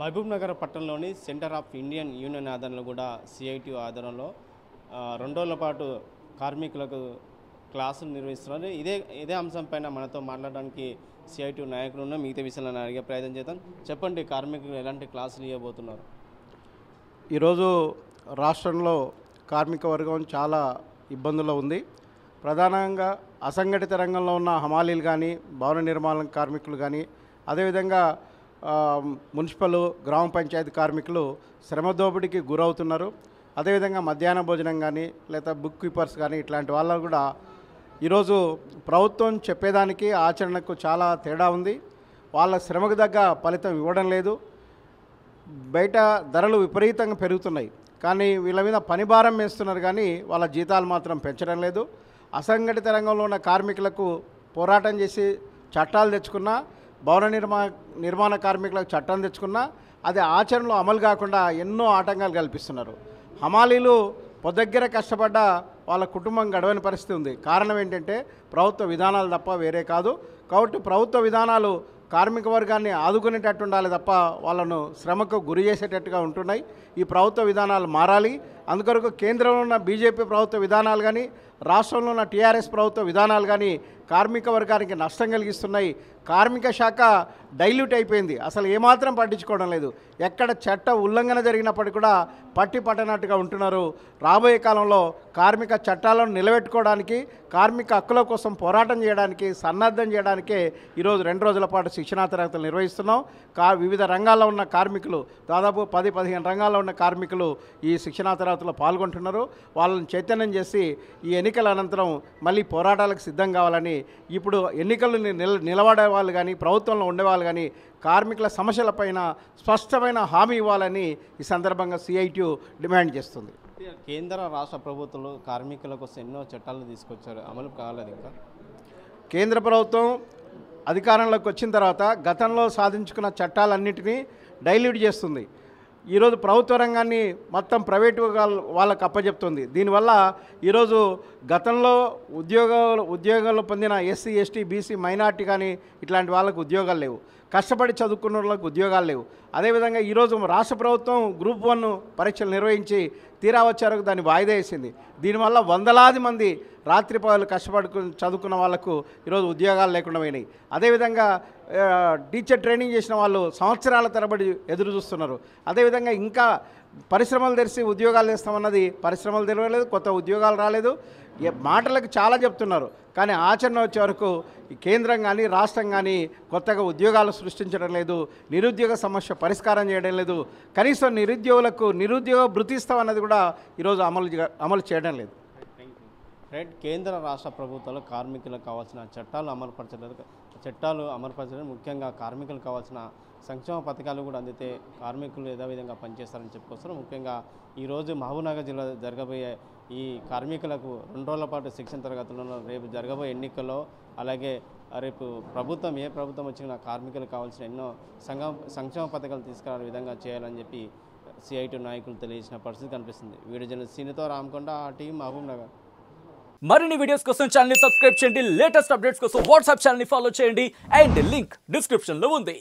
మహబూబ్ నగర్ పట్టణంలోని centre of Indian union ఆధ్వర్యంలో కూడా సిఐటి ఆధ్వర్యంలో రెండు రోజుల పాటు కార్మికులకు క్లాసులు నిర్వహిస్తున్నారు ఇదే ఇదే అంశంపైన మనతో మాట్లాడడానికి సిఐటి నాయకులు ఉన్న మిగతా విషయాలను అడిగే ప్రయత్నం చేద్దాం చెప్పండి కార్మికులు ఎలాంటి క్లాసులు ఇవ్వబోతున్నారు ఈరోజు రాష్ట్రంలో కార్మిక వర్గం చాలా ఇబ్బందుల్లో ఉంది ప్రధానంగా అసంఘటిత రంగంలో ఉన్న హమాలీలు కానీ భవన నిర్మాణ కార్మికులు కానీ అదేవిధంగా మున్సిపల్ గ్రామ పంచాయతీ కార్మికులు శ్రమ దోపిడీకి గురవుతున్నారు అదేవిధంగా మధ్యాహ్న భోజనం కానీ లేదా బుక్ కీపర్స్ కానీ ఇట్లాంటి వాళ్ళు కూడా ఈరోజు ప్రభుత్వం చెప్పేదానికి ఆచరణకు చాలా తేడా ఉంది వాళ్ళ శ్రమకు తగ్గ ఫలితం ఇవ్వడం లేదు బయట ధరలు విపరీతంగా పెరుగుతున్నాయి కానీ వీళ్ళ మీద పని భారం వేస్తున్నారు కానీ వాళ్ళ జీతాలు మాత్రం పెంచడం లేదు అసంఘటిత రంగంలో ఉన్న కార్మికులకు పోరాటం చేసి చట్టాలు తెచ్చుకున్నా భవన నిర్మా నిర్మాణ కార్మికులకు చట్టం తెచ్చుకున్నా అది ఆచరణలో అమలు కాకుండా ఎన్నో ఆటంకాలు కల్పిస్తున్నారు హమాలీలు పొద్దగ్గర కష్టపడ్డ వాళ్ళ కుటుంబం గడవని పరిస్థితి ఉంది కారణం ఏంటంటే ప్రభుత్వ విధానాలు తప్ప వేరే కాదు కాబట్టి ప్రభుత్వ విధానాలు కార్మిక వర్గాన్ని ఆదుకునేటట్టు ఉండాలి తప్ప వాళ్ళను శ్రమకు గురి చేసేటట్టుగా ఉంటున్నాయి ఈ ప్రభుత్వ విధానాలు మారాలి అందుకొరకు కేంద్రంలో ఉన్న బీజేపీ ప్రభుత్వ విధానాలు కానీ రాష్ట్రంలో ఉన్న టీఆర్ఎస్ ప్రభుత్వ విధానాలు కానీ కార్మిక వర్గానికి నష్టం కలిగిస్తున్నాయి కార్మిక శాఖ డైల్యూట్ అయిపోయింది అసలు ఏమాత్రం పట్టించుకోవడం లేదు ఎక్కడ చట్ట ఉల్లంఘన జరిగినప్పటికీ కూడా పట్టి పట్టనట్టుగా ఉంటున్నారు రాబోయే కాలంలో కార్మిక చట్టాలను నిలబెట్టుకోవడానికి కార్మిక హక్కుల కోసం పోరాటం చేయడానికి సన్నద్ధం చేయడానికే ఈరోజు రెండు రోజుల పాటు శిక్షణా తరగతులు నిర్వహిస్తున్నాం కా వివిధ రంగాల్లో ఉన్న కార్మికులు దాదాపు పది పదిహేను రంగాల్లో ఉన్న కార్మికులు ఈ శిక్షణా తరగతుల్లో పాల్గొంటున్నారు వాళ్ళని చైతన్యం చేసి ఈ ఎన్నికల అనంతరం మళ్ళీ పోరాటాలకు సిద్ధం కావాలని కానీ ఇప్పుడు ఎన్నికలు నిల నిలబడే వాళ్ళు కానీ ప్రభుత్వంలో ఉండేవాళ్ళు కానీ కార్మికుల సమస్యలపైన స్పష్టమైన హామీ ఇవ్వాలని ఈ సందర్భంగా సిఐటియు డిమాండ్ చేస్తుంది కేంద్ర రాష్ట్ర ప్రభుత్వాలు కార్మికుల కోసం ఎన్నో చట్టాలను తీసుకొచ్చారు అమలు కాలేదు ఇంకా కేంద్ర ప్రభుత్వం అధికారంలోకి వచ్చిన తర్వాత గతంలో సాధించుకున్న చట్టాలన్నింటినీ డైల్యూట్ చేస్తుంది ఈరోజు ప్రభుత్వ రంగాన్ని మొత్తం ప్రైవేట్ వాళ్ళకు అప్పచెప్తుంది దీనివల్ల ఈరోజు గతంలో ఉద్యోగాలు ఉద్యోగాలు పొందిన ఎస్సీ ఎస్టీ బీసీ మైనార్టీ కానీ ఇట్లాంటి వాళ్ళకు ఉద్యోగాలు లేవు కష్టపడి చదువుకున్న వాళ్ళకు ఉద్యోగాలు లేవు అదేవిధంగా ఈరోజు రాష్ట్ర ప్రభుత్వం గ్రూప్ వన్ పరీక్షలు నిర్వహించి తీరా వచ్చేవరకు దాన్ని వాయిదా వేసింది దీనివల్ల వందలాది మంది రాత్రి పగలు కష్టపడుకు చదువుకున్న వాళ్ళకు ఈరోజు ఉద్యోగాలు లేకుండా పోయినాయి అదేవిధంగా టీచర్ ట్రైనింగ్ చేసిన వాళ్ళు సంవత్సరాల తరబడి ఎదురు చూస్తున్నారు అదేవిధంగా ఇంకా పరిశ్రమలు తెరిచి ఉద్యోగాలు చేస్తామన్నది పరిశ్రమలు తెరవలేదు కొత్త ఉద్యోగాలు రాలేదు మాటలకు చాలా చెప్తున్నారు కానీ ఆచరణ వచ్చే వరకు కేంద్రం కానీ రాష్ట్రం కానీ కొత్తగా ఉద్యోగాలు సృష్టించడం లేదు నిరుద్యోగ సమస్య పరిష్కారం చేయడం లేదు కనీసం నిరుద్యోగులకు నిరుద్యోగ భృతిస్తాం అన్నది కూడా ఈరోజు అమలు అమలు చేయడం లేదు రైట్ కేంద్ర రాష్ట్ర ప్రభుత్వాలు కార్మికులకు కావాల్సిన చట్టాలు అమలుపరచలేదు చట్టాలు అమలుపరచలేదు ముఖ్యంగా కార్మికులకు కావాల్సిన సంక్షేమ పథకాలు కూడా అందితే కార్మికులు యథావిధంగా పనిచేస్తారని చెప్పుకొస్తారు ముఖ్యంగా ఈరోజు మహబూబ్నగర్ జిల్లా జరగబోయే ఈ కార్మికులకు రెండు రోజుల పాటు శిక్షణ తరగతులను రేపు జరగబోయే ఎన్నికల్లో అలాగే రేపు ప్రభుత్వం ఏ ప్రభుత్వం వచ్చినా కార్మికులకు కావాల్సిన ఎన్నో సంఘ సంక్షేమ పథకాలు తీసుకురాని విధంగా చేయాలని చెప్పి సిఐటి నాయకులు తెలియజేసిన పరిస్థితి కనిపిస్తుంది వీడు జన సీనితో రామకొండ ఆ టీం మహబూబ్నగర్ మరిన్ని వీడియోస్ కోసం ఛానల్ని సబ్స్క్రైబ్ చేయండి లేటెస్ట్ అప్డేట్స్ కోసం వాట్సాప్ ఛానల్ని ఫాలో చేయండి అండ్ లింక్ డిస్క్రిప్షన్లో ఉంది